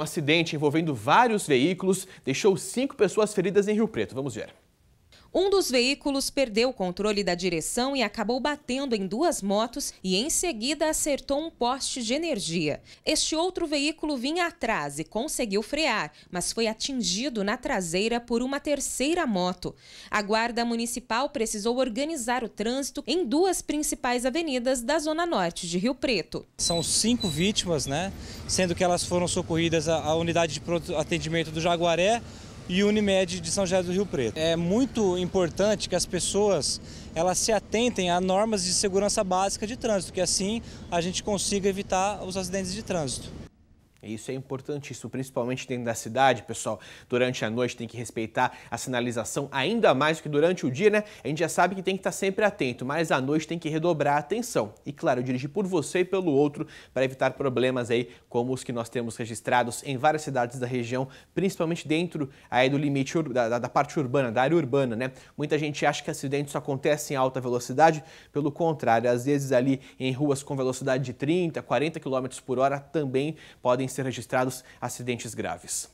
Um acidente envolvendo vários veículos deixou cinco pessoas feridas em Rio Preto. Vamos ver. Um dos veículos perdeu o controle da direção e acabou batendo em duas motos e em seguida acertou um poste de energia. Este outro veículo vinha atrás e conseguiu frear, mas foi atingido na traseira por uma terceira moto. A Guarda Municipal precisou organizar o trânsito em duas principais avenidas da Zona Norte de Rio Preto. São cinco vítimas, né? Sendo que elas foram socorridas à unidade de atendimento do Jaguaré e Unimed de São José do Rio Preto. É muito importante que as pessoas elas se atentem a normas de segurança básica de trânsito, que assim a gente consiga evitar os acidentes de trânsito. Isso é importantíssimo, principalmente dentro da cidade, pessoal. Durante a noite tem que respeitar a sinalização ainda mais do que durante o dia, né? A gente já sabe que tem que estar sempre atento, mas à noite tem que redobrar a atenção. E claro, dirigir por você e pelo outro para evitar problemas aí como os que nós temos registrados em várias cidades da região, principalmente dentro aí do limite da, da parte urbana, da área urbana, né? Muita gente acha que acidentes só acontecem em alta velocidade, pelo contrário, às vezes ali em ruas com velocidade de 30, 40 km por hora também podem ser registrados acidentes graves.